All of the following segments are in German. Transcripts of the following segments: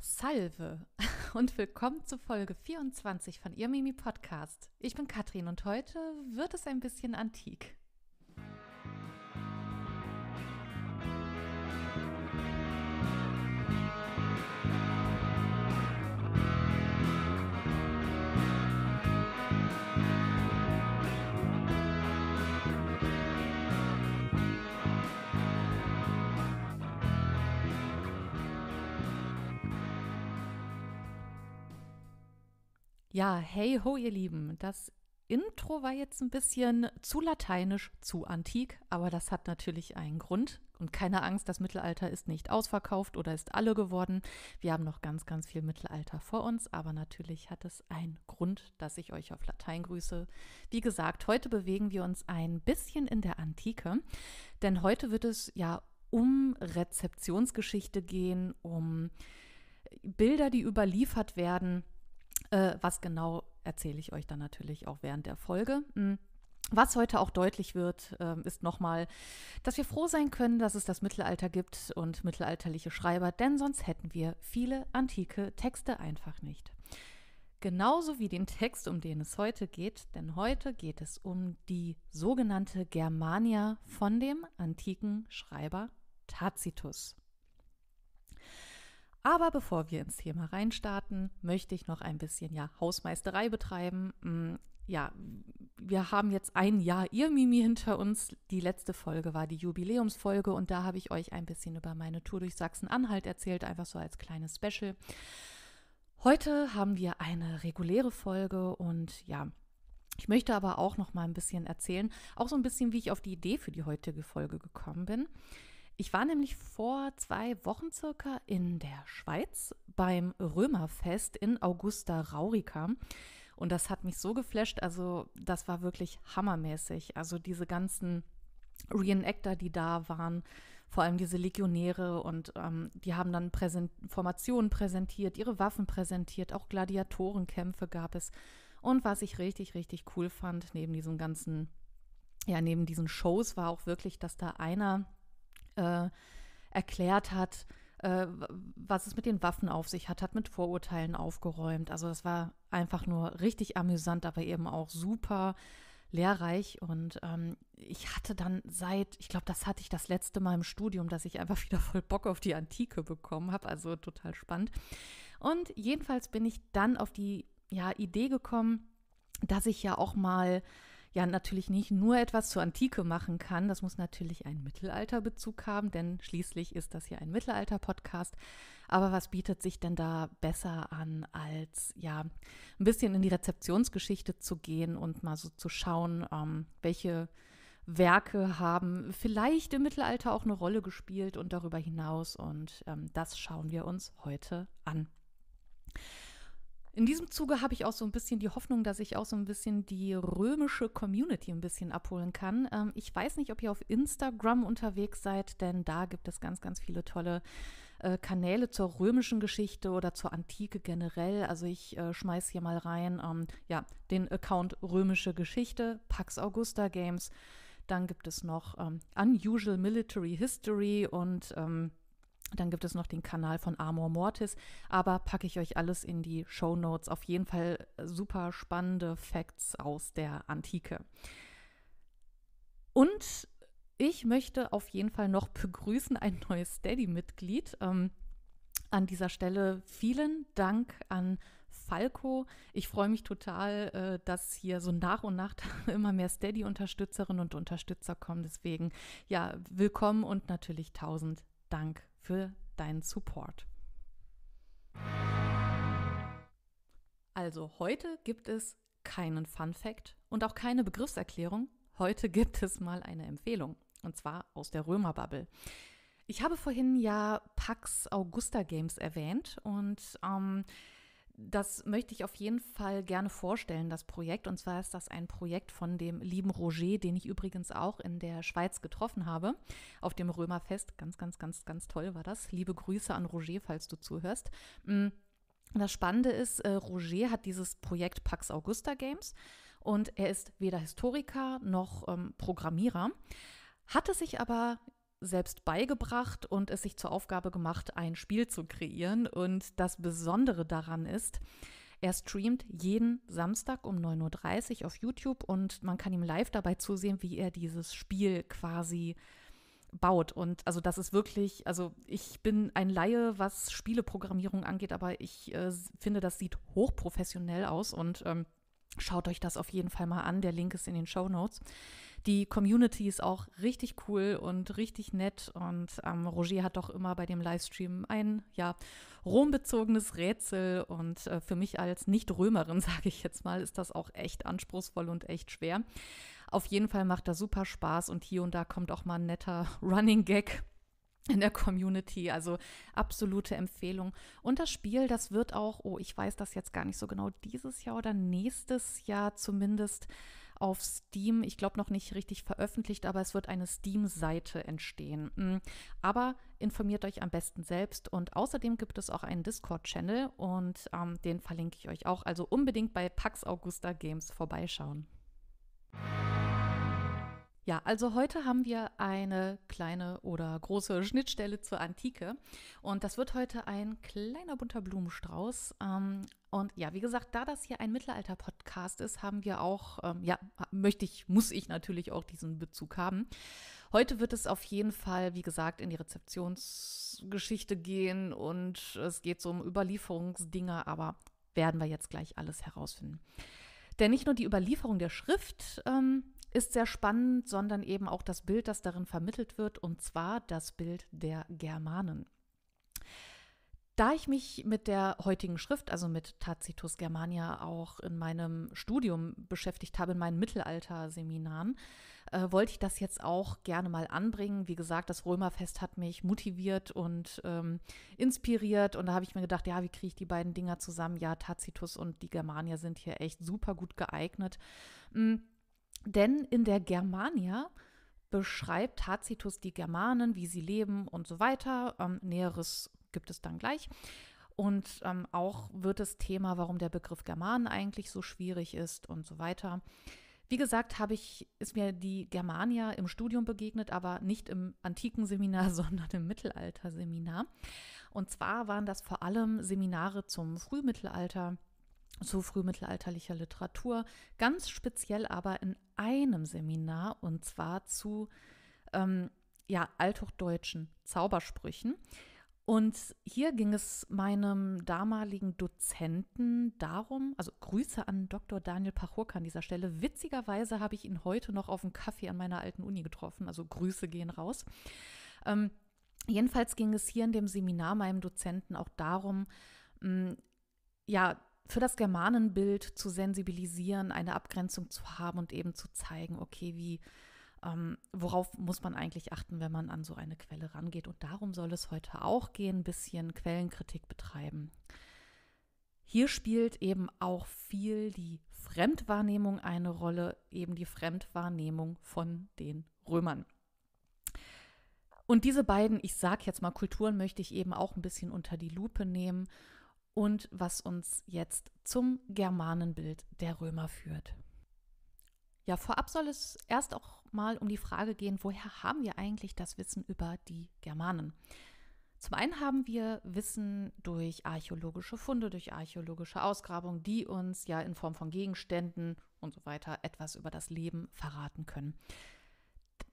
Salve und willkommen zu Folge 24 von Ihr Mimi Podcast. Ich bin Katrin und heute wird es ein bisschen antik. Ja, hey ho, ihr Lieben. Das Intro war jetzt ein bisschen zu lateinisch, zu antik, aber das hat natürlich einen Grund. Und keine Angst, das Mittelalter ist nicht ausverkauft oder ist alle geworden. Wir haben noch ganz, ganz viel Mittelalter vor uns, aber natürlich hat es einen Grund, dass ich euch auf Latein grüße. Wie gesagt, heute bewegen wir uns ein bisschen in der Antike, denn heute wird es ja um Rezeptionsgeschichte gehen, um Bilder, die überliefert werden äh, was genau erzähle ich euch dann natürlich auch während der Folge. Hm. Was heute auch deutlich wird, äh, ist nochmal, dass wir froh sein können, dass es das Mittelalter gibt und mittelalterliche Schreiber, denn sonst hätten wir viele antike Texte einfach nicht. Genauso wie den Text, um den es heute geht, denn heute geht es um die sogenannte Germania von dem antiken Schreiber Tacitus. Aber bevor wir ins Thema reinstarten, möchte ich noch ein bisschen ja, Hausmeisterei betreiben. Mm, ja, wir haben jetzt ein Jahr ihr Mimi hinter uns. Die letzte Folge war die Jubiläumsfolge und da habe ich euch ein bisschen über meine Tour durch Sachsen-Anhalt erzählt, einfach so als kleines Special. Heute haben wir eine reguläre Folge und ja, ich möchte aber auch noch mal ein bisschen erzählen, auch so ein bisschen, wie ich auf die Idee für die heutige Folge gekommen bin. Ich war nämlich vor zwei Wochen circa in der Schweiz beim Römerfest in Augusta Raurica. Und das hat mich so geflasht. Also, das war wirklich hammermäßig. Also, diese ganzen Reenactor, die da waren, vor allem diese Legionäre und ähm, die haben dann Präsent Formationen präsentiert, ihre Waffen präsentiert, auch Gladiatorenkämpfe gab es. Und was ich richtig, richtig cool fand, neben diesem ganzen, ja, neben diesen Shows war auch wirklich, dass da einer äh, erklärt hat, äh, was es mit den Waffen auf sich hat, hat mit Vorurteilen aufgeräumt. Also das war einfach nur richtig amüsant, aber eben auch super lehrreich. Und ähm, ich hatte dann seit, ich glaube, das hatte ich das letzte Mal im Studium, dass ich einfach wieder voll Bock auf die Antike bekommen habe. Also total spannend. Und jedenfalls bin ich dann auf die ja, Idee gekommen, dass ich ja auch mal ja natürlich nicht nur etwas zur Antike machen kann. Das muss natürlich einen Mittelalterbezug haben, denn schließlich ist das hier ein Mittelalter-Podcast. Aber was bietet sich denn da besser an, als ja ein bisschen in die Rezeptionsgeschichte zu gehen und mal so zu schauen, ähm, welche Werke haben vielleicht im Mittelalter auch eine Rolle gespielt und darüber hinaus. Und ähm, das schauen wir uns heute an. In diesem Zuge habe ich auch so ein bisschen die Hoffnung, dass ich auch so ein bisschen die römische Community ein bisschen abholen kann. Ähm, ich weiß nicht, ob ihr auf Instagram unterwegs seid, denn da gibt es ganz, ganz viele tolle äh, Kanäle zur römischen Geschichte oder zur Antike generell. Also ich äh, schmeiß hier mal rein, ähm, ja, den Account römische Geschichte, Pax Augusta Games. Dann gibt es noch ähm, Unusual Military History und ähm, dann gibt es noch den Kanal von Amor Mortis, aber packe ich euch alles in die Show Notes. Auf jeden Fall äh, super spannende Facts aus der Antike. Und ich möchte auf jeden Fall noch begrüßen ein neues Steady-Mitglied. Ähm, an dieser Stelle vielen Dank an Falco. Ich freue mich total, äh, dass hier so nach und nach immer mehr Steady-Unterstützerinnen und Unterstützer kommen. Deswegen, ja, willkommen und natürlich tausend Dank für deinen Support. Also heute gibt es keinen Fun Fact und auch keine Begriffserklärung. Heute gibt es mal eine Empfehlung und zwar aus der Römerbubble. Ich habe vorhin ja Pax Augusta Games erwähnt und ähm, das möchte ich auf jeden Fall gerne vorstellen, das Projekt. Und zwar ist das ein Projekt von dem lieben Roger, den ich übrigens auch in der Schweiz getroffen habe, auf dem Römerfest. Ganz, ganz, ganz, ganz toll war das. Liebe Grüße an Roger, falls du zuhörst. Mm. Das Spannende ist, äh, Roger hat dieses Projekt Pax Augusta Games und er ist weder Historiker noch ähm, Programmierer hatte sich aber selbst beigebracht und es sich zur Aufgabe gemacht, ein Spiel zu kreieren. Und das Besondere daran ist, er streamt jeden Samstag um 9.30 Uhr auf YouTube und man kann ihm live dabei zusehen, wie er dieses Spiel quasi baut. Und also das ist wirklich, also ich bin ein Laie, was Spieleprogrammierung angeht, aber ich äh, finde, das sieht hochprofessionell aus und ähm, schaut euch das auf jeden Fall mal an. Der Link ist in den Show Notes die Community ist auch richtig cool und richtig nett. Und ähm, Roger hat doch immer bei dem Livestream ein ja, rombezogenes Rätsel. Und äh, für mich als Nicht-Römerin, sage ich jetzt mal, ist das auch echt anspruchsvoll und echt schwer. Auf jeden Fall macht das super Spaß und hier und da kommt auch mal ein netter Running Gag in der Community. Also absolute Empfehlung. Und das Spiel, das wird auch, oh, ich weiß das jetzt gar nicht so genau, dieses Jahr oder nächstes Jahr zumindest auf Steam, ich glaube noch nicht richtig veröffentlicht, aber es wird eine Steam-Seite entstehen. Hm, aber informiert euch am besten selbst und außerdem gibt es auch einen Discord-Channel und ähm, den verlinke ich euch auch. Also unbedingt bei Pax Augusta Games vorbeischauen. Ja, also heute haben wir eine kleine oder große Schnittstelle zur Antike und das wird heute ein kleiner bunter Blumenstrauß. Ähm, und ja, wie gesagt, da das hier ein Mittelalter-Podcast ist, haben wir auch, ähm, ja, möchte ich, muss ich natürlich auch diesen Bezug haben. Heute wird es auf jeden Fall, wie gesagt, in die Rezeptionsgeschichte gehen und es geht so um Überlieferungsdinge, aber werden wir jetzt gleich alles herausfinden. Denn nicht nur die Überlieferung der Schrift ähm, ist sehr spannend, sondern eben auch das Bild, das darin vermittelt wird, und zwar das Bild der Germanen. Da ich mich mit der heutigen Schrift, also mit Tacitus Germania, auch in meinem Studium beschäftigt habe, in meinen Mittelalter-Seminaren, äh, wollte ich das jetzt auch gerne mal anbringen. Wie gesagt, das Römerfest hat mich motiviert und ähm, inspiriert. Und da habe ich mir gedacht, ja, wie kriege ich die beiden Dinger zusammen? Ja, Tacitus und die Germania sind hier echt super gut geeignet. Mhm denn in der Germania beschreibt Tacitus die Germanen, wie sie leben und so weiter. Ähm, Näheres gibt es dann gleich. Und ähm, auch wird das Thema, warum der Begriff Germanen eigentlich so schwierig ist und so weiter. Wie gesagt, habe ich, ist mir die Germania im Studium begegnet, aber nicht im antiken Seminar, sondern im Mittelalterseminar. Und zwar waren das vor allem Seminare zum Frühmittelalter, zu frühmittelalterlicher Literatur, ganz speziell aber in einem Seminar und zwar zu ähm, ja, althochdeutschen Zaubersprüchen. Und hier ging es meinem damaligen Dozenten darum, also Grüße an Dr. Daniel Pachurka an dieser Stelle. Witzigerweise habe ich ihn heute noch auf dem Kaffee an meiner alten Uni getroffen, also Grüße gehen raus. Ähm, jedenfalls ging es hier in dem Seminar meinem Dozenten auch darum, mh, mm, ja, für das Germanenbild zu sensibilisieren, eine Abgrenzung zu haben und eben zu zeigen, okay, wie, ähm, worauf muss man eigentlich achten, wenn man an so eine Quelle rangeht. Und darum soll es heute auch gehen, ein bisschen Quellenkritik betreiben. Hier spielt eben auch viel die Fremdwahrnehmung eine Rolle, eben die Fremdwahrnehmung von den Römern. Und diese beiden, ich sage jetzt mal, Kulturen möchte ich eben auch ein bisschen unter die Lupe nehmen und was uns jetzt zum Germanenbild der Römer führt. Ja, vorab soll es erst auch mal um die Frage gehen, woher haben wir eigentlich das Wissen über die Germanen? Zum einen haben wir Wissen durch archäologische Funde, durch archäologische Ausgrabungen, die uns ja in Form von Gegenständen und so weiter etwas über das Leben verraten können.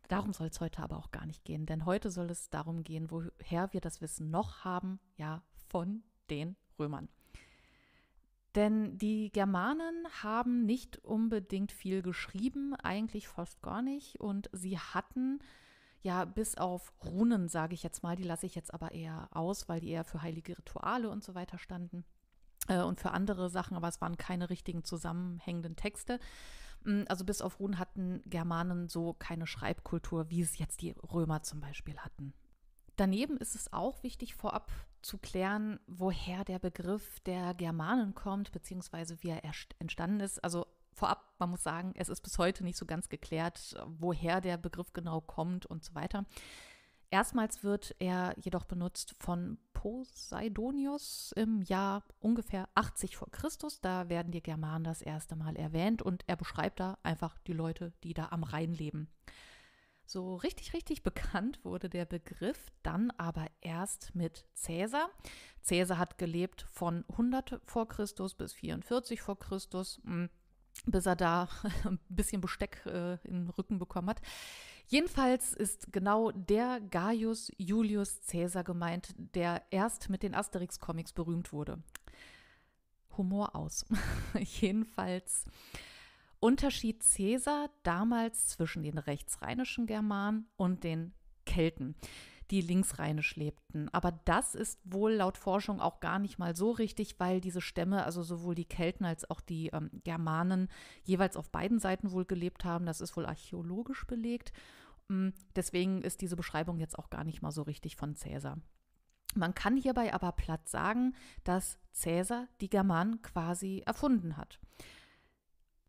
Darum soll es heute aber auch gar nicht gehen, denn heute soll es darum gehen, woher wir das Wissen noch haben, ja, von den Römern. Denn die Germanen haben nicht unbedingt viel geschrieben, eigentlich fast gar nicht. Und sie hatten ja bis auf Runen, sage ich jetzt mal, die lasse ich jetzt aber eher aus, weil die eher für heilige Rituale und so weiter standen äh, und für andere Sachen, aber es waren keine richtigen zusammenhängenden Texte. Mm, also bis auf Runen hatten Germanen so keine Schreibkultur, wie es jetzt die Römer zum Beispiel hatten. Daneben ist es auch wichtig, vorab zu klären, woher der Begriff der Germanen kommt, beziehungsweise wie er entstanden ist. Also vorab, man muss sagen, es ist bis heute nicht so ganz geklärt, woher der Begriff genau kommt und so weiter. Erstmals wird er jedoch benutzt von Poseidonius im Jahr ungefähr 80 vor Christus. Da werden die Germanen das erste Mal erwähnt und er beschreibt da einfach die Leute, die da am Rhein leben. So richtig, richtig bekannt wurde der Begriff dann aber erst mit Cäsar. Cäsar hat gelebt von 100 vor Christus bis 44 vor Christus, hm, bis er da ein bisschen Besteck äh, in Rücken bekommen hat. Jedenfalls ist genau der Gaius Julius Cäsar gemeint, der erst mit den Asterix-Comics berühmt wurde. Humor aus. Jedenfalls unterschied Caesar damals zwischen den rechtsrheinischen Germanen und den Kelten, die linksrheinisch lebten. Aber das ist wohl laut Forschung auch gar nicht mal so richtig, weil diese Stämme, also sowohl die Kelten als auch die ähm, Germanen, jeweils auf beiden Seiten wohl gelebt haben. Das ist wohl archäologisch belegt. Mm, deswegen ist diese Beschreibung jetzt auch gar nicht mal so richtig von Caesar. Man kann hierbei aber platt sagen, dass Caesar die Germanen quasi erfunden hat.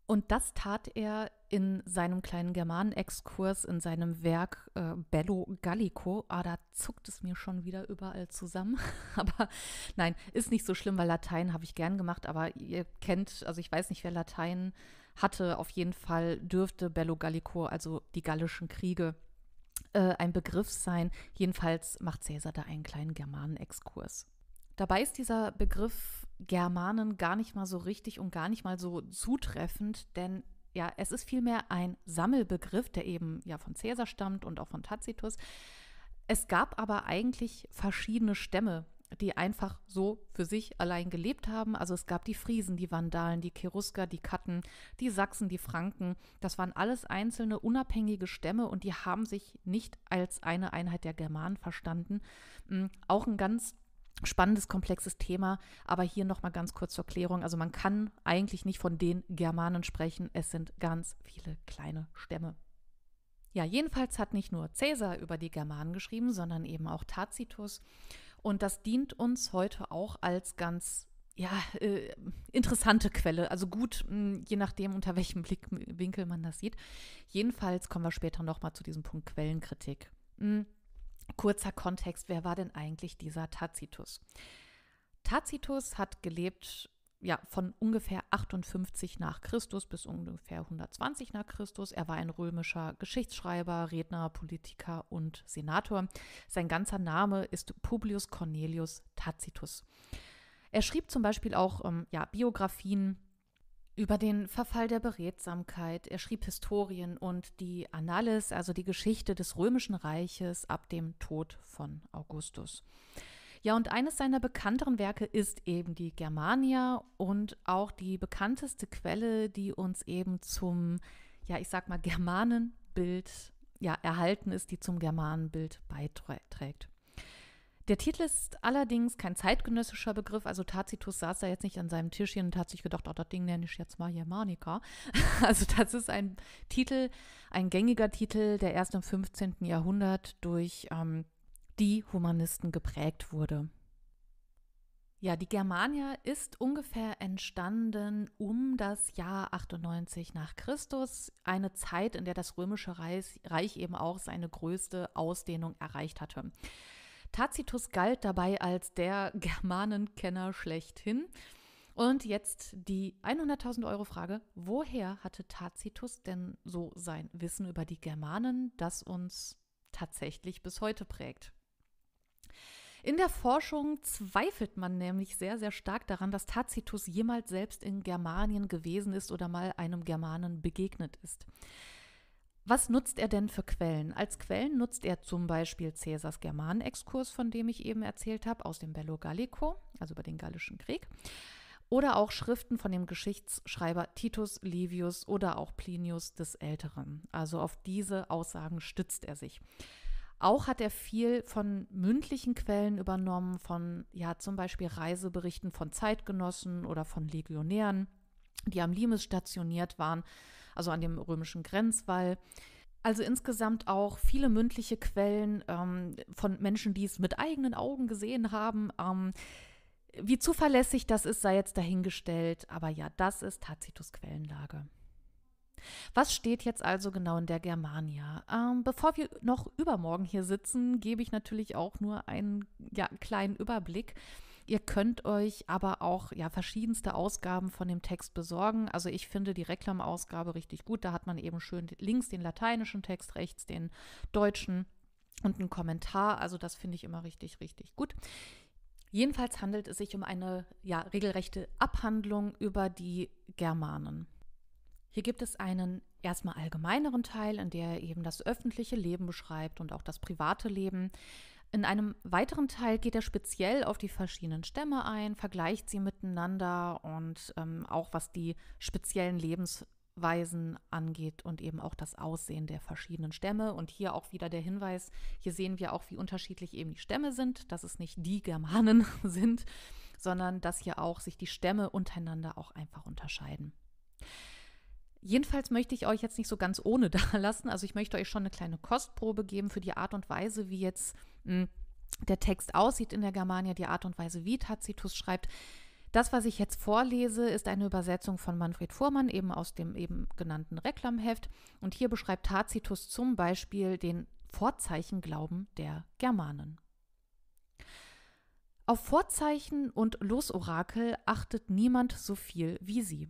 Und das tat er in seinem kleinen Germanen-Exkurs, in seinem Werk äh, Bello Gallico. Ah, da zuckt es mir schon wieder überall zusammen. aber nein, ist nicht so schlimm, weil Latein habe ich gern gemacht. Aber ihr kennt, also ich weiß nicht, wer Latein hatte. Auf jeden Fall dürfte Bello Gallico, also die gallischen Kriege, äh, ein Begriff sein. Jedenfalls macht Caesar da einen kleinen Germanen-Exkurs. Dabei ist dieser Begriff Germanen gar nicht mal so richtig und gar nicht mal so zutreffend, denn ja, es ist vielmehr ein Sammelbegriff, der eben ja von Cäsar stammt und auch von Tacitus. Es gab aber eigentlich verschiedene Stämme, die einfach so für sich allein gelebt haben. Also es gab die Friesen, die Vandalen, die Cherusker, die Katten, die Sachsen, die Franken. Das waren alles einzelne unabhängige Stämme und die haben sich nicht als eine Einheit der Germanen verstanden. Hm, auch ein ganz Spannendes, komplexes Thema, aber hier nochmal ganz kurz zur Klärung. Also man kann eigentlich nicht von den Germanen sprechen, es sind ganz viele kleine Stämme. Ja, jedenfalls hat nicht nur Cäsar über die Germanen geschrieben, sondern eben auch Tacitus. Und das dient uns heute auch als ganz ja, äh, interessante Quelle. Also gut, mh, hm, je nachdem, unter welchem Blickwinkel hm, man das sieht. Jedenfalls kommen wir später nochmal zu diesem Punkt Quellenkritik. Mh, hm, kurzer Kontext, wer war denn eigentlich dieser Tacitus? Tacitus hat gelebt ja, von ungefähr 58 nach Christus bis ungefähr 120 nach Christus. Er war ein römischer Geschichtsschreiber, Redner, Politiker und Senator. Sein ganzer Name ist Publius Cornelius Tacitus. Er schrieb zum Beispiel auch ähm, ja, Biografien über den Verfall der Beredsamkeit. Er schrieb Historien und die Annales, also die Geschichte des römischen Reiches ab dem Tod von Augustus. Ja, und eines seiner bekannteren Werke ist eben die Germania und auch die bekannteste Quelle, die uns eben zum, ja, ich sag mal, Germanenbild ja, erhalten ist, die zum Germanenbild beiträgt. Der Titel ist allerdings kein zeitgenössischer Begriff, also Tacitus saß da jetzt nicht an seinem Tischchen und hat sich gedacht, oh, das Ding nenne ich jetzt mal Germanica. Also das ist ein Titel, ein gängiger Titel, der erst im 15. Jahrhundert durch ähm, die Humanisten geprägt wurde. Ja, die Germania ist ungefähr entstanden um das Jahr 98 nach Christus, eine Zeit, in der das römische Reich, Reich eben auch seine größte Ausdehnung erreicht hatte. Tacitus galt dabei als der Germanenkenner schlechthin. Und jetzt die 100.000 Euro Frage, woher hatte Tacitus denn so sein Wissen über die Germanen, das uns tatsächlich bis heute prägt? In der Forschung zweifelt man nämlich sehr, sehr stark daran, dass Tacitus jemals selbst in Germanien gewesen ist oder mal einem Germanen begegnet ist. Was nutzt er denn für Quellen? Als Quellen nutzt er zum Beispiel Cäsars Germanenexkurs, von dem ich eben erzählt habe, aus dem Bello Gallico, also über den Gallischen Krieg. Oder auch Schriften von dem Geschichtsschreiber Titus Livius oder auch Plinius des Älteren. Also auf diese Aussagen stützt er sich. Auch hat er viel von mündlichen Quellen übernommen, von ja zum Beispiel Reiseberichten von Zeitgenossen oder von Legionären, die am Limes stationiert waren also an dem römischen Grenzwall. Also insgesamt auch viele mündliche Quellen ähm, von Menschen, die es mit eigenen Augen gesehen haben. Ähm, wie zuverlässig das ist, sei jetzt dahingestellt, aber ja, das ist Tacitus Quellenlage. Was steht jetzt also genau in der Germania? Ähm, bevor wir noch übermorgen hier sitzen, gebe ich natürlich auch nur einen ja, kleinen Überblick. Ihr könnt euch aber auch ja verschiedenste Ausgaben von dem Text besorgen. Also ich finde die Reklamausgabe richtig gut. Da hat man eben schön links den lateinischen Text, rechts den deutschen und einen Kommentar. Also das finde ich immer richtig, richtig gut. Jedenfalls handelt es sich um eine ja, regelrechte Abhandlung über die Germanen. Hier gibt es einen erstmal allgemeineren Teil, in der er eben das öffentliche Leben beschreibt und auch das private Leben. In einem weiteren Teil geht er speziell auf die verschiedenen Stämme ein, vergleicht sie miteinander und ähm, auch was die speziellen Lebensweisen angeht und eben auch das Aussehen der verschiedenen Stämme. Und hier auch wieder der Hinweis, hier sehen wir auch, wie unterschiedlich eben die Stämme sind, dass es nicht die Germanen sind, sondern dass hier auch sich die Stämme untereinander auch einfach unterscheiden. Jedenfalls möchte ich euch jetzt nicht so ganz ohne da lassen. Also ich möchte euch schon eine kleine Kostprobe geben für die Art und Weise, wie jetzt mh, hm, der Text aussieht in der Germania, die Art und Weise, wie Tacitus schreibt. Das, was ich jetzt vorlese, ist eine Übersetzung von Manfred Fuhrmann, eben aus dem eben genannten Reklamheft. Und hier beschreibt Tacitus zum Beispiel den Vorzeichenglauben der Germanen. Auf Vorzeichen und Losorakel achtet niemand so viel wie sie.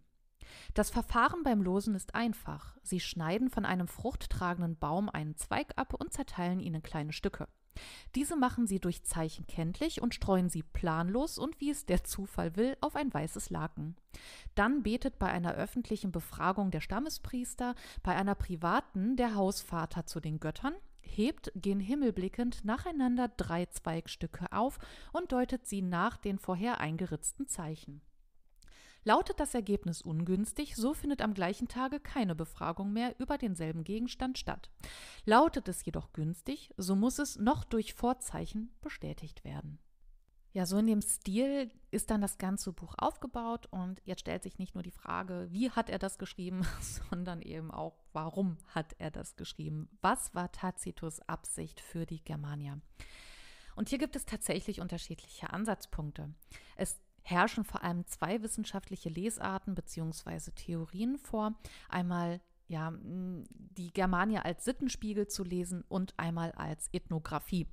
Das Verfahren beim Losen ist einfach. Sie schneiden von einem fruchttragenden Baum einen Zweig ab und zerteilen ihn in kleine Stücke. Diese machen sie durch Zeichen kenntlich und streuen sie planlos und wie es der Zufall will auf ein weißes Laken. Dann betet bei einer öffentlichen Befragung der Stammespriester, bei einer privaten der Hausvater zu den Göttern, hebt gen Himmel blickend nacheinander drei Zweigstücke auf und deutet sie nach den vorher eingeritzten Zeichen. Lautet das Ergebnis ungünstig, so findet am gleichen Tage keine Befragung mehr über denselben Gegenstand statt. Lautet es jedoch günstig, so muss es noch durch Vorzeichen bestätigt werden. Ja, so in dem Stil ist dann das ganze Buch aufgebaut und jetzt stellt sich nicht nur die Frage, wie hat er das geschrieben, sondern eben auch, warum hat er das geschrieben? Was war Tacitus Absicht für die Germania? Und hier gibt es tatsächlich unterschiedliche Ansatzpunkte. Es herrschen vor allem zwei wissenschaftliche Lesarten bzw. Theorien vor. Einmal ja, die Germania als Sittenspiegel zu lesen und einmal als Ethnographie.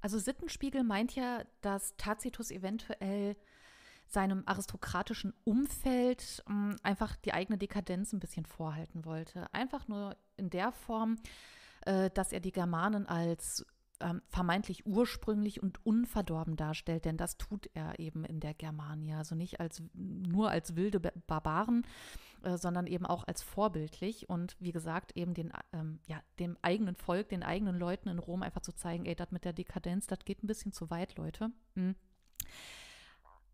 Also Sittenspiegel meint ja, dass Tacitus eventuell seinem aristokratischen Umfeld mh, einfach die eigene Dekadenz ein bisschen vorhalten wollte. Einfach nur in der Form, äh, dass er die Germanen als ähm, vermeintlich ursprünglich und unverdorben darstellt, denn das tut er eben in der Germania. Also nicht als, nur als wilde Barbaren, äh, sondern eben auch als vorbildlich und wie gesagt, eben den, ähm, ja, dem eigenen Volk, den eigenen Leuten in Rom einfach zu zeigen, ey, das mit der Dekadenz, das geht ein bisschen zu weit, Leute. Mhm.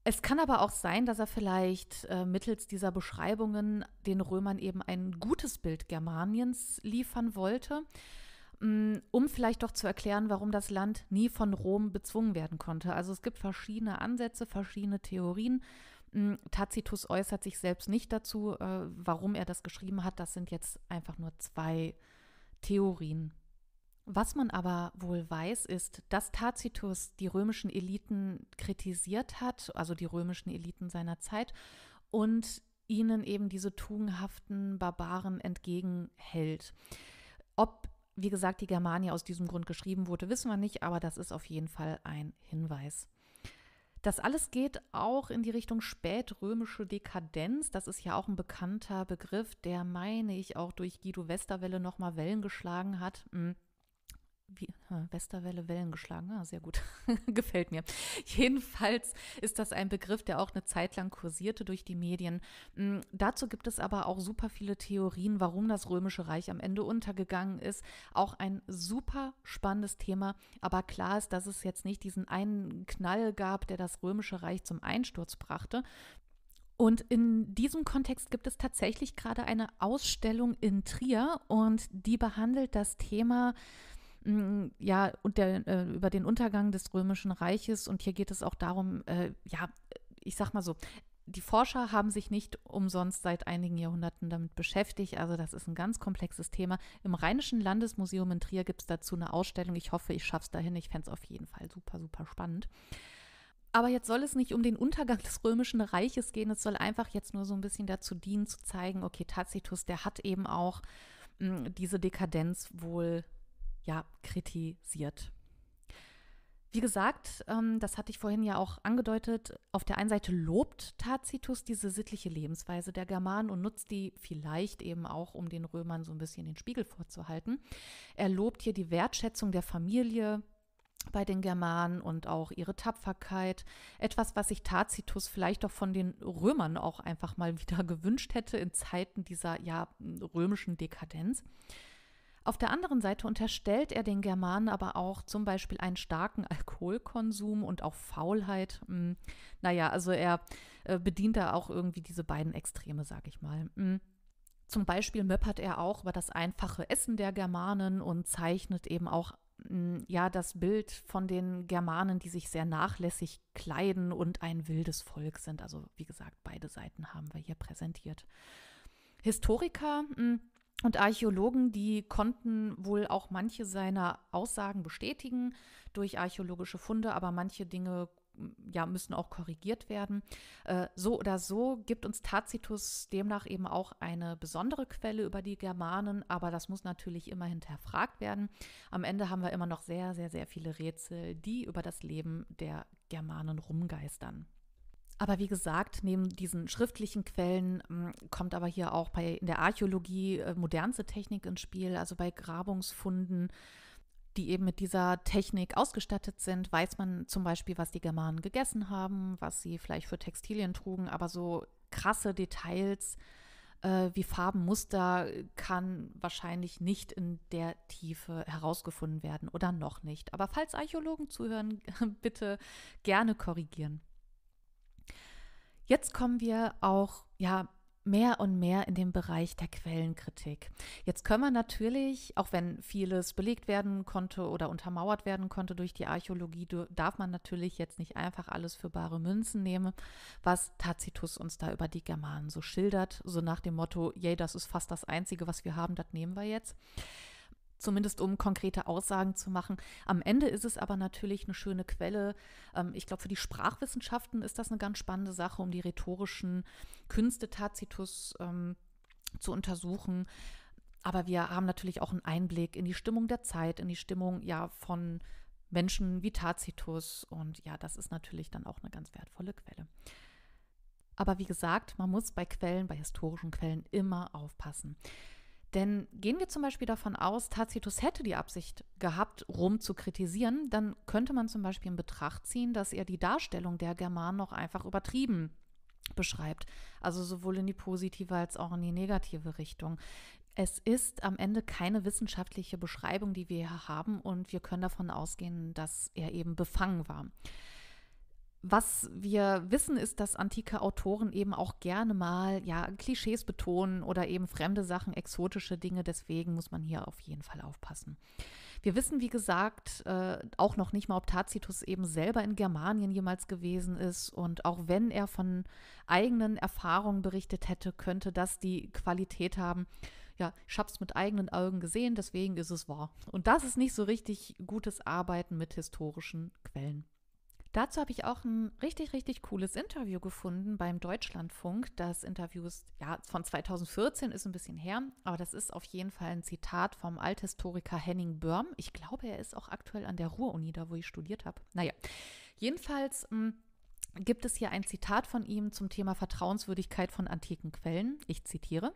Es kann aber auch sein, dass er vielleicht äh, mittels dieser Beschreibungen den Römern eben ein gutes Bild Germaniens liefern wollte. Mm, um vielleicht doch zu erklären, warum das Land nie von Rom bezwungen werden konnte. Also es gibt verschiedene Ansätze, verschiedene Theorien. Mm, Tacitus äußert sich selbst nicht dazu, äh, warum er das geschrieben hat. Das sind jetzt einfach nur zwei Theorien. Was man aber wohl weiß, ist, dass Tacitus die römischen Eliten kritisiert hat, also die römischen Eliten seiner Zeit, und ihnen eben diese tugendhaften Barbaren entgegenhält. Ob wie gesagt, die Germania aus diesem Grund geschrieben wurde, wissen wir nicht, aber das ist auf jeden Fall ein Hinweis. Das alles geht auch in die Richtung spätrömische Dekadenz. Das ist ja auch ein bekannter Begriff, der, meine ich, auch durch Guido Westerwelle nochmal Wellen geschlagen hat. Hm wie, Westerwelle Wellen geschlagen. Ah, sehr gut. Gefällt mir. Jedenfalls ist das ein Begriff, der auch eine Zeit lang kursierte durch die Medien. Hm, dazu gibt es aber auch super viele Theorien, warum das Römische Reich am Ende untergegangen ist. Auch ein super spannendes Thema. Aber klar ist, dass es jetzt nicht diesen einen Knall gab, der das Römische Reich zum Einsturz brachte. Und in diesem Kontext gibt es tatsächlich gerade eine Ausstellung in Trier und die behandelt das Thema ja, und der, äh, über den Untergang des Römischen Reiches. Und hier geht es auch darum, äh, ja, ich sag mal so, die Forscher haben sich nicht umsonst seit einigen Jahrhunderten damit beschäftigt. Also das ist ein ganz komplexes Thema. Im Rheinischen Landesmuseum in Trier gibt es dazu eine Ausstellung. Ich hoffe, ich schaffe es dahin. Ich fände es auf jeden Fall super, super spannend. Aber jetzt soll es nicht um den Untergang des Römischen Reiches gehen. Es soll einfach jetzt nur so ein bisschen dazu dienen, zu zeigen, okay, Tacitus, der hat eben auch mh, diese Dekadenz wohl ja, kritisiert. Wie gesagt, ähm, das hatte ich vorhin ja auch angedeutet, auf der einen Seite lobt Tacitus diese sittliche Lebensweise der Germanen und nutzt die vielleicht eben auch, um den Römern so ein bisschen den Spiegel vorzuhalten. Er lobt hier die Wertschätzung der Familie bei den Germanen und auch ihre Tapferkeit, etwas, was sich Tacitus vielleicht auch von den Römern auch einfach mal wieder gewünscht hätte in Zeiten dieser ja römischen Dekadenz. Auf der anderen Seite unterstellt er den Germanen aber auch zum Beispiel einen starken Alkoholkonsum und auch Faulheit. Hm, naja, also er äh, bedient da auch irgendwie diese beiden Extreme, sag ich mal. Hm. Zum Beispiel möppert er auch über das einfache Essen der Germanen und zeichnet eben auch hm, ja das Bild von den Germanen, die sich sehr nachlässig kleiden und ein wildes Volk sind. Also wie gesagt, beide Seiten haben wir hier präsentiert. Historiker mh, hm, und Archäologen, die konnten wohl auch manche seiner Aussagen bestätigen durch archäologische Funde, aber manche Dinge mm, ja, müssen auch korrigiert werden. Äh, so oder so gibt uns Tacitus demnach eben auch eine besondere Quelle über die Germanen, aber das muss natürlich immer hinterfragt werden. Am Ende haben wir immer noch sehr, sehr, sehr viele Rätsel, die über das Leben der Germanen rumgeistern. Aber wie gesagt, neben diesen schriftlichen Quellen mm, kommt aber hier auch bei, in der Archäologie äh, modernste Technik ins Spiel, also bei Grabungsfunden, die eben mit dieser Technik ausgestattet sind, weiß man zum Beispiel, was die Germanen gegessen haben, was sie vielleicht für Textilien trugen, aber so krasse Details äh, wie Farbenmuster kann wahrscheinlich nicht in der Tiefe herausgefunden werden oder noch nicht. Aber falls Archäologen zuhören, bitte gerne korrigieren. Jetzt kommen wir auch, ja, mehr und mehr in den Bereich der Quellenkritik. Jetzt können wir natürlich, auch wenn vieles belegt werden konnte oder untermauert werden konnte durch die Archäologie, darf man natürlich jetzt nicht einfach alles für bare Münzen nehmen, was Tacitus uns da über die Germanen so schildert, so nach dem Motto, yay, das ist fast das Einzige, was wir haben, das nehmen wir jetzt zumindest um konkrete Aussagen zu machen. Am Ende ist es aber natürlich eine schöne Quelle. Ähm, ich glaube, für die Sprachwissenschaften ist das eine ganz spannende Sache, um die rhetorischen Künste Tacitus ähm, zu untersuchen. Aber wir haben natürlich auch einen Einblick in die Stimmung der Zeit, in die Stimmung ja von Menschen wie Tacitus. Und ja, das ist natürlich dann auch eine ganz wertvolle Quelle. Aber wie gesagt, man muss bei Quellen, bei historischen Quellen immer aufpassen. Denn gehen wir zum Beispiel davon aus, Tacitus hätte die Absicht gehabt, Rom zu kritisieren, dann könnte man zum Beispiel in Betracht ziehen, dass er die Darstellung der Germanen noch einfach übertrieben beschreibt. Also sowohl in die positive als auch in die negative Richtung. Es ist am Ende keine wissenschaftliche Beschreibung, die wir hier haben und wir können davon ausgehen, dass er eben befangen war. Was wir wissen, ist, dass antike Autoren eben auch gerne mal ja, Klischees betonen oder eben fremde Sachen, exotische Dinge. Deswegen muss man hier auf jeden Fall aufpassen. Wir wissen, wie gesagt, äh, auch noch nicht mal, ob Tacitus eben selber in Germanien jemals gewesen ist. Und auch wenn er von eigenen Erfahrungen berichtet hätte, könnte das die Qualität haben. Ja, ich habe es mit eigenen Augen gesehen, deswegen ist es wahr. Und das ist nicht so richtig gutes Arbeiten mit historischen Quellen. Dazu habe ich auch ein richtig, richtig cooles Interview gefunden beim Deutschlandfunk. Das Interview ist ja von 2014, ist ein bisschen her, aber das ist auf jeden Fall ein Zitat vom Althistoriker Henning Böhm. Ich glaube, er ist auch aktuell an der Ruhr-Uni, da wo ich studiert habe. Naja, jedenfalls. Mh, hm, gibt es hier ein Zitat von ihm zum Thema Vertrauenswürdigkeit von antiken Quellen. Ich zitiere.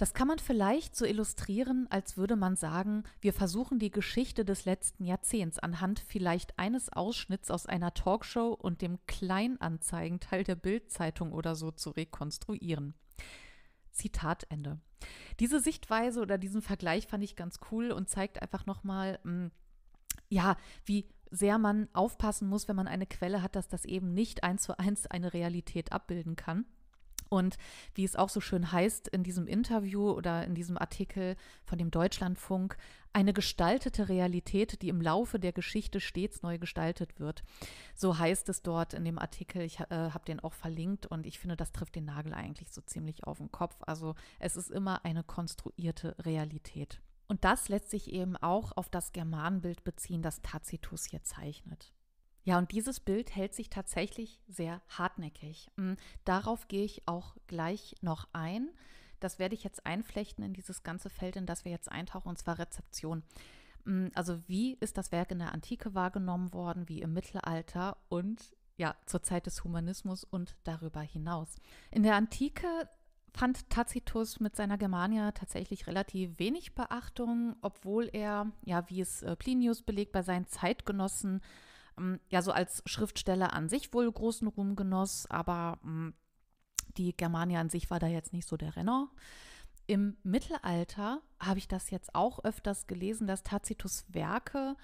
Das kann man vielleicht so illustrieren, als würde man sagen, wir versuchen die Geschichte des letzten Jahrzehnts anhand vielleicht eines Ausschnitts aus einer Talkshow und dem Kleinanzeigenteil der Bildzeitung oder so zu rekonstruieren. Zitat Ende. Diese Sichtweise oder diesen Vergleich fand ich ganz cool und zeigt einfach nochmal, hm, ja, wie sehr man aufpassen muss, wenn man eine Quelle hat, dass das eben nicht eins zu eins eine Realität abbilden kann. Und wie es auch so schön heißt in diesem Interview oder in diesem Artikel von dem Deutschlandfunk, eine gestaltete Realität, die im Laufe der Geschichte stets neu gestaltet wird. So heißt es dort in dem Artikel. Ich äh, habe den auch verlinkt und ich finde, das trifft den Nagel eigentlich so ziemlich auf den Kopf. Also es ist immer eine konstruierte Realität. Und das lässt sich eben auch auf das Germanenbild beziehen, das Tacitus hier zeichnet. Ja, und dieses Bild hält sich tatsächlich sehr hartnäckig. Mm, darauf gehe ich auch gleich noch ein. Das werde ich jetzt einflechten in dieses ganze Feld, in das wir jetzt eintauchen, und zwar Rezeption. Mm, also wie ist das Werk in der Antike wahrgenommen worden, wie im Mittelalter und ja, zur Zeit des Humanismus und darüber hinaus. In der Antike fand Tacitus mit seiner Germania tatsächlich relativ wenig Beachtung, obwohl er, ja, wie es äh, Plinius belegt, bei seinen Zeitgenossen ähm, ja so als Schriftsteller an sich wohl großen Ruhm genoss, aber mm, die Germania an sich war da jetzt nicht so der Renner. Im Mittelalter habe ich das jetzt auch öfters gelesen, dass Tacitus Werke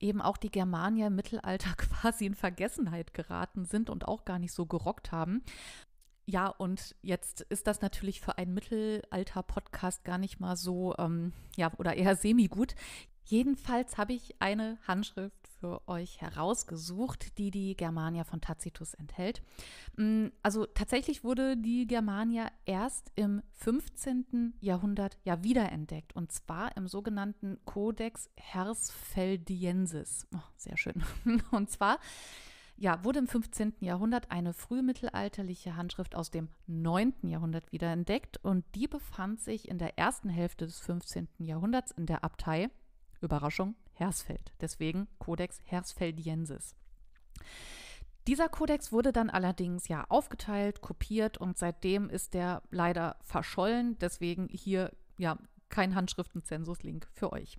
eben auch die Germania im Mittelalter quasi in Vergessenheit geraten sind und auch gar nicht so gerockt haben. Ja, und jetzt ist das natürlich für einen Mittelalter-Podcast gar nicht mal so, ähm, ja, oder eher semi-gut. Jedenfalls habe ich eine Handschrift für euch herausgesucht, die die Germania von Tacitus enthält. Mm, also tatsächlich wurde die Germania erst im 15. Jahrhundert ja wiederentdeckt und zwar im sogenannten Codex Hersfeldiensis. Oh, sehr schön. Und zwar ja, wurde im 15. Jahrhundert eine frühmittelalterliche Handschrift aus dem 9. Jahrhundert wiederentdeckt und die befand sich in der ersten Hälfte des 15. Jahrhunderts in der Abtei Überraschung, Hersfeld. Deswegen Codex Hersfeldiensis. Dieser Kodex wurde dann allerdings ja aufgeteilt, kopiert und seitdem ist der leider verschollen. Deswegen hier ja kein Handschriftenzensus-Link für euch.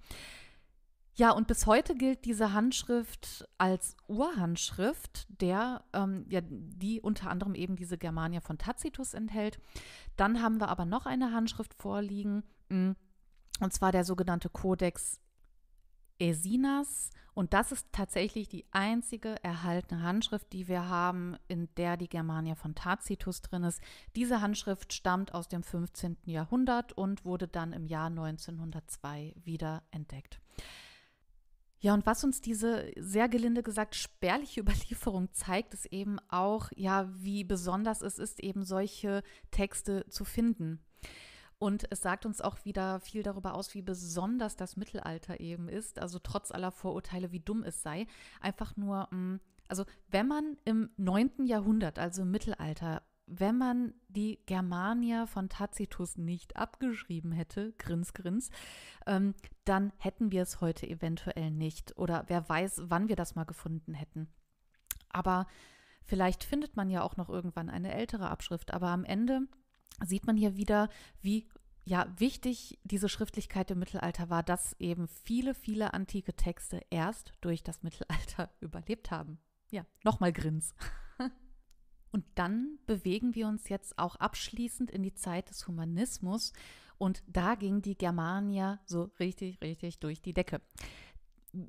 Ja, und bis heute gilt diese Handschrift als Urhandschrift, der, ähm, ja, die unter anderem eben diese Germania von Tacitus enthält. Dann haben wir aber noch eine Handschrift vorliegen, hm, und zwar der sogenannte Codex Esinas. Und das ist tatsächlich die einzige erhaltene Handschrift, die wir haben, in der die Germania von Tacitus drin ist. Diese Handschrift stammt aus dem 15. Jahrhundert und wurde dann im Jahr 1902 wieder entdeckt. Ja, und was uns diese sehr gelinde gesagt spärliche Überlieferung zeigt, ist eben auch, ja, wie besonders es ist, eben solche Texte zu finden. Und es sagt uns auch wieder viel darüber aus, wie besonders das Mittelalter eben ist. Also trotz aller Vorurteile, wie dumm es sei. Einfach nur, mm, also wenn man im 9. Jahrhundert, also im Mittelalter, wenn man die Germania von Tacitus nicht abgeschrieben hätte, grins, grins, ähm, dann hätten wir es heute eventuell nicht. Oder wer weiß, wann wir das mal gefunden hätten. Aber vielleicht findet man ja auch noch irgendwann eine ältere Abschrift. Aber am Ende sieht man hier wieder, wie ja, wichtig diese Schriftlichkeit im Mittelalter war, dass eben viele, viele antike Texte erst durch das Mittelalter überlebt haben. Ja, nochmal Grins. Und dann bewegen wir uns jetzt auch abschließend in die Zeit des Humanismus. Und da ging die Germania so richtig, richtig durch die Decke.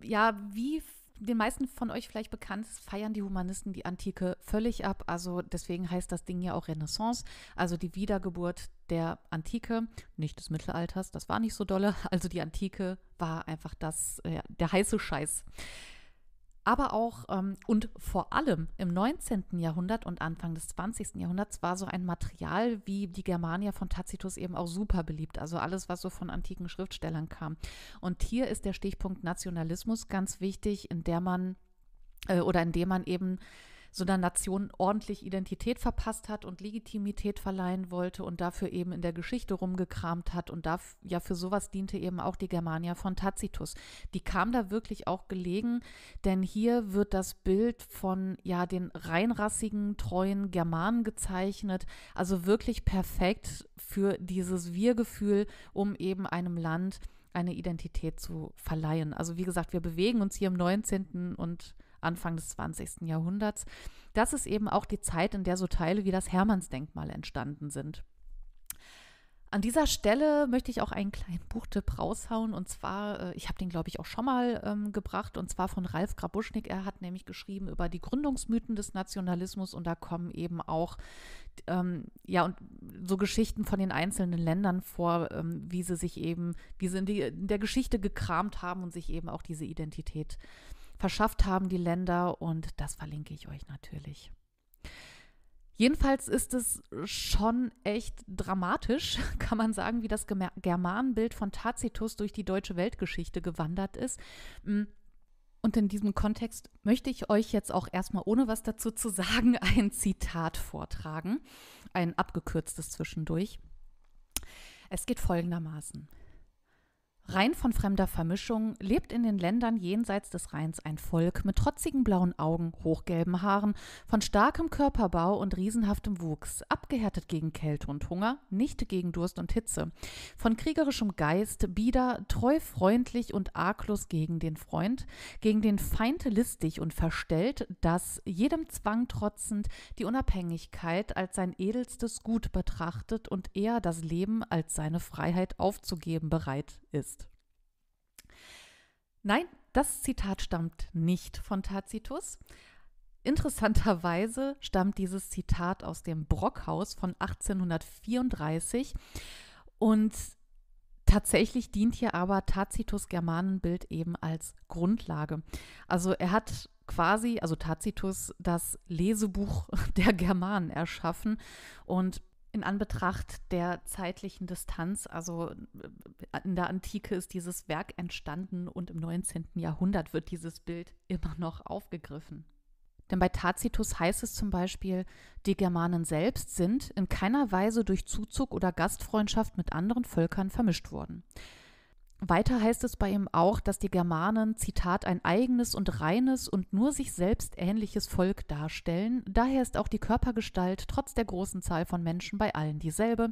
Ja, wie den meisten von euch vielleicht bekannt, feiern die Humanisten die Antike völlig ab. Also deswegen heißt das Ding ja auch Renaissance, also die Wiedergeburt der Antike, nicht des Mittelalters, das war nicht so dolle. Also die Antike war einfach das, äh, der heiße Scheiß aber auch ähm, und vor allem im 19. Jahrhundert und Anfang des 20. Jahrhunderts war so ein Material wie die Germania von Tacitus eben auch super beliebt, also alles, was so von antiken Schriftstellern kam. Und hier ist der Stichpunkt Nationalismus ganz wichtig, in der man äh, oder in dem man eben so einer Nation ordentlich Identität verpasst hat und Legitimität verleihen wollte und dafür eben in der Geschichte rumgekramt hat. Und da, ja, für sowas diente eben auch die Germania von Tacitus. Die kam da wirklich auch gelegen, denn hier wird das Bild von, ja, den reinrassigen, treuen Germanen gezeichnet. Also wirklich perfekt für dieses Wir-Gefühl, um eben einem Land eine Identität zu verleihen. Also wie gesagt, wir bewegen uns hier im 19. und Anfang des 20. Jahrhunderts. Das ist eben auch die Zeit, in der so Teile wie das Hermannsdenkmal entstanden sind. An dieser Stelle möchte ich auch einen kleinen Buchtipp raushauen. Und zwar, äh, ich habe den, glaube ich, auch schon mal ähm, gebracht, und zwar von Ralf Grabuschnik. Er hat nämlich geschrieben über die Gründungsmythen des Nationalismus und da kommen eben auch ähm, ja und so Geschichten von den einzelnen Ländern vor, ähm, wie sie sich eben, wie sie in, die, in der Geschichte gekramt haben und sich eben auch diese Identität äh, verschafft haben, die Länder. Und das verlinke ich euch natürlich. Jedenfalls ist es schon echt dramatisch, kann man sagen, wie das Germanenbild von Tacitus durch die deutsche Weltgeschichte gewandert ist. Mm, und in diesem Kontext möchte ich euch jetzt auch erstmal, ohne was dazu zu sagen, ein Zitat vortragen, ein abgekürztes zwischendurch. Es geht folgendermaßen. Rein von fremder Vermischung lebt in den Ländern jenseits des Rheins ein Volk mit trotzigen blauen Augen, hochgelben Haaren, von starkem Körperbau und riesenhaftem Wuchs, abgehärtet gegen Kälte und Hunger, nicht gegen Durst und Hitze, von kriegerischem Geist, bieder, treu freundlich und arglos gegen den Freund, gegen den Feind listig und verstellt, das jedem Zwang trotzend die Unabhängigkeit als sein edelstes Gut betrachtet und eher das Leben als seine Freiheit aufzugeben bereit ist. Nein, das Zitat stammt nicht von Tacitus. Interessanterweise stammt dieses Zitat aus dem Brockhaus von 1834 und tatsächlich dient hier aber Tacitus Germanenbild eben als Grundlage. Also er hat quasi, also Tacitus, das Lesebuch der Germanen erschaffen und in Anbetracht der zeitlichen Distanz, also äh, in der Antike ist dieses Werk entstanden und im 19. Jahrhundert wird dieses Bild immer noch aufgegriffen. Denn bei Tacitus heißt es zum Beispiel, die Germanen selbst sind in keiner Weise durch Zuzug oder Gastfreundschaft mit anderen Völkern vermischt worden. Weiter heißt es bei ihm auch, dass die Germanen, Zitat, ein eigenes und reines und nur sich selbst ähnliches Volk darstellen. Daher ist auch die Körpergestalt trotz der großen Zahl von Menschen bei allen dieselbe.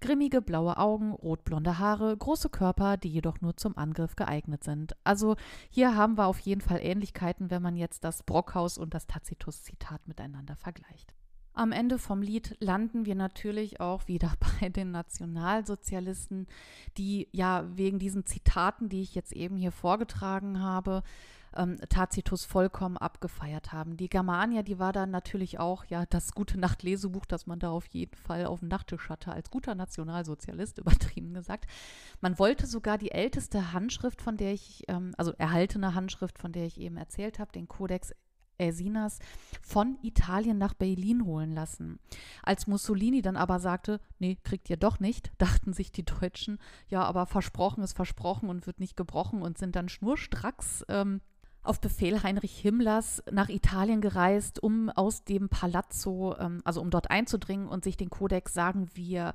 Grimmige blaue Augen, rotblonde Haare, große Körper, die jedoch nur zum Angriff geeignet sind. Also hier haben wir auf jeden Fall Ähnlichkeiten, wenn man jetzt das Brockhaus und das Tacitus-Zitat miteinander vergleicht. Am Ende vom Lied landen wir natürlich auch wieder bei den Nationalsozialisten, die ja wegen diesen Zitaten, die ich jetzt eben hier vorgetragen habe, ähm, Tacitus vollkommen abgefeiert haben. Die Germania, die war dann natürlich auch ja das gute Nacht Lesebuch, das man da auf jeden Fall auf dem Nachttisch hatte, als guter Nationalsozialist übertrieben gesagt. Man wollte sogar die älteste Handschrift, von der ich ähm, also erhaltene Handschrift, von der ich eben erzählt habe, den Codex Sinas von Italien nach Berlin holen lassen. Als Mussolini dann aber sagte, nee, kriegt ihr doch nicht, dachten sich die Deutschen, ja, aber versprochen ist versprochen und wird nicht gebrochen und sind dann schnurstracks ähm, auf Befehl Heinrich Himmlers nach Italien gereist, um aus dem Palazzo, ähm, also um dort einzudringen und sich den Kodex, sagen wir,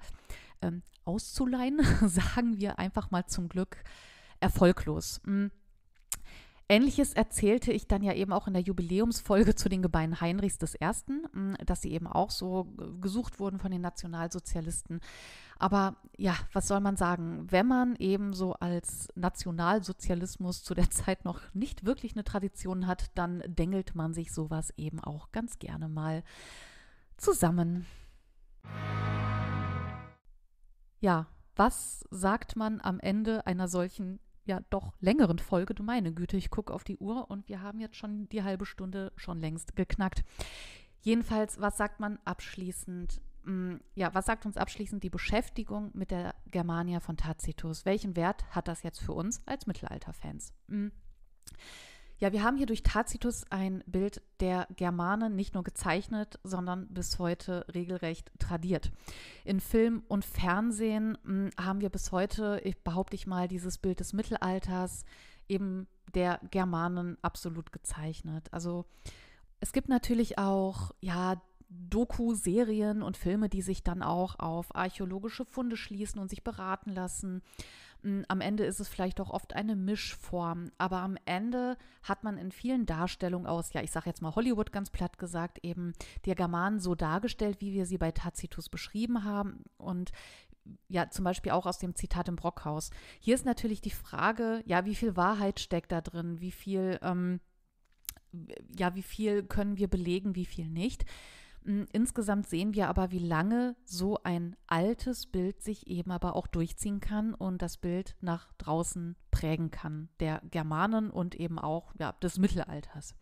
ähm, auszuleihen, sagen wir einfach mal zum Glück erfolglos. Mhm. Ähnliches erzählte ich dann ja eben auch in der Jubiläumsfolge zu den Gebeinen Heinrichs I., mm, dass sie eben auch so gesucht wurden von den Nationalsozialisten. Aber ja, was soll man sagen? Wenn man eben so als Nationalsozialismus zu der Zeit noch nicht wirklich eine Tradition hat, dann dengelt man sich sowas eben auch ganz gerne mal zusammen. Ja, was sagt man am Ende einer solchen ja doch längeren Folge. Du meine Güte, ich gucke auf die Uhr und wir haben jetzt schon die halbe Stunde schon längst geknackt. Jedenfalls, was sagt man abschließend? Hm, ja, was sagt uns abschließend die Beschäftigung mit der Germania von Tacitus? Welchen Wert hat das jetzt für uns als Mittelalterfans? Hm. Ja, wir haben hier durch Tacitus ein Bild der Germanen nicht nur gezeichnet, sondern bis heute regelrecht tradiert. In Film und Fernsehen hm, haben wir bis heute, ich behaupte ich mal, dieses Bild des Mittelalters eben der Germanen absolut gezeichnet. Also es gibt natürlich auch ja Doku-Serien und Filme, die sich dann auch auf archäologische Funde schließen und sich beraten lassen. Am Ende ist es vielleicht auch oft eine Mischform, aber am Ende hat man in vielen Darstellungen aus, ja, ich sage jetzt mal Hollywood ganz platt gesagt, eben die Germanen so dargestellt, wie wir sie bei Tacitus beschrieben haben und ja, zum Beispiel auch aus dem Zitat im Brockhaus. Hier ist natürlich die Frage, ja, wie viel Wahrheit steckt da drin, wie viel, ähm, ja, wie viel können wir belegen, wie viel nicht. Hm, insgesamt sehen wir aber, wie lange so ein altes Bild sich eben aber auch durchziehen kann und das Bild nach draußen prägen kann, der Germanen und eben auch ja, des Mittelalters.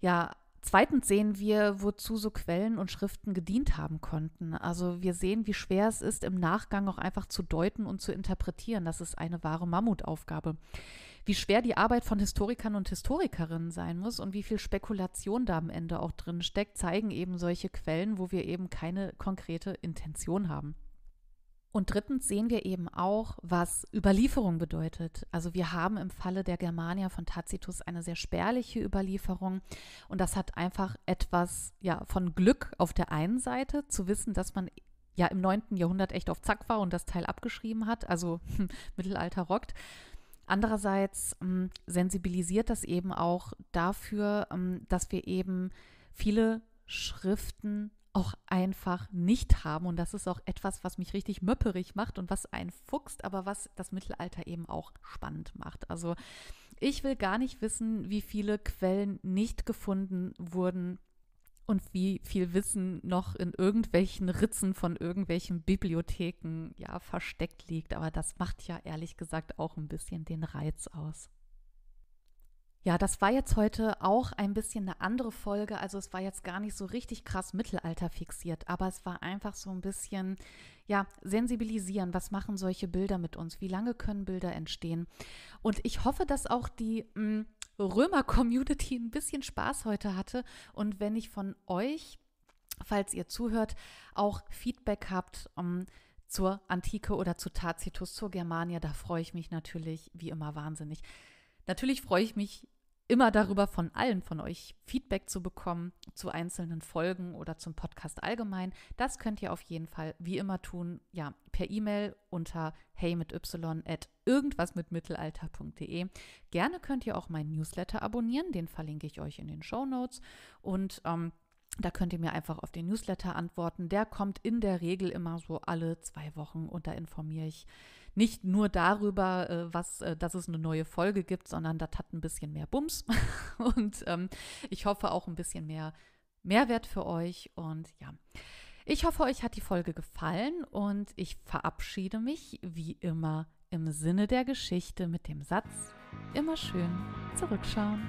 Ja, Zweitens sehen wir, wozu so Quellen und Schriften gedient haben konnten. Also wir sehen, wie schwer es ist, im Nachgang auch einfach zu deuten und zu interpretieren. Das ist eine wahre Mammutaufgabe wie schwer die Arbeit von Historikern und Historikerinnen sein muss und wie viel Spekulation da am Ende auch drin steckt, zeigen eben solche Quellen, wo wir eben keine konkrete Intention haben. Und drittens sehen wir eben auch, was Überlieferung bedeutet. Also wir haben im Falle der Germania von Tacitus eine sehr spärliche Überlieferung. Und das hat einfach etwas ja, von Glück auf der einen Seite, zu wissen, dass man ja im 9. Jahrhundert echt auf Zack war und das Teil abgeschrieben hat, also Mittelalter rockt. Andererseits ähm, sensibilisiert das eben auch dafür, ähm, dass wir eben viele Schriften auch einfach nicht haben. Und das ist auch etwas, was mich richtig möpperig macht und was einen fuchst, aber was das Mittelalter eben auch spannend macht. Also ich will gar nicht wissen, wie viele Quellen nicht gefunden wurden und wie viel Wissen noch in irgendwelchen Ritzen von irgendwelchen Bibliotheken ja versteckt liegt. Aber das macht ja ehrlich gesagt auch ein bisschen den Reiz aus. Ja, das war jetzt heute auch ein bisschen eine andere Folge. Also es war jetzt gar nicht so richtig krass Mittelalter fixiert, aber es war einfach so ein bisschen, ja, sensibilisieren. Was machen solche Bilder mit uns? Wie lange können Bilder entstehen? Und ich hoffe, dass auch die mh, mm, Römer-Community ein bisschen Spaß heute hatte. Und wenn ich von euch, falls ihr zuhört, auch Feedback habt um, ähm, zur Antike oder zu Tacitus, zur Germania, da freue ich mich natürlich wie immer wahnsinnig. Natürlich freue ich mich immer darüber von allen von euch Feedback zu bekommen zu einzelnen Folgen oder zum Podcast allgemein. Das könnt ihr auf jeden Fall wie immer tun, ja, per E-Mail unter hey mit y at irgendwas mit mittelalter.de. Gerne könnt ihr auch meinen Newsletter abonnieren, den verlinke ich euch in den Show Notes und ähm, da könnt ihr mir einfach auf den Newsletter antworten. Der kommt in der Regel immer so alle zwei Wochen und da informiere ich nicht nur darüber, äh, was, äh, dass es eine neue Folge gibt, sondern das hat ein bisschen mehr Bums und ähm, ich hoffe auch ein bisschen mehr Mehrwert für euch und ja. Ich hoffe, euch hat die Folge gefallen und ich verabschiede mich wie immer im Sinne der Geschichte mit dem Satz, immer schön zurückschauen.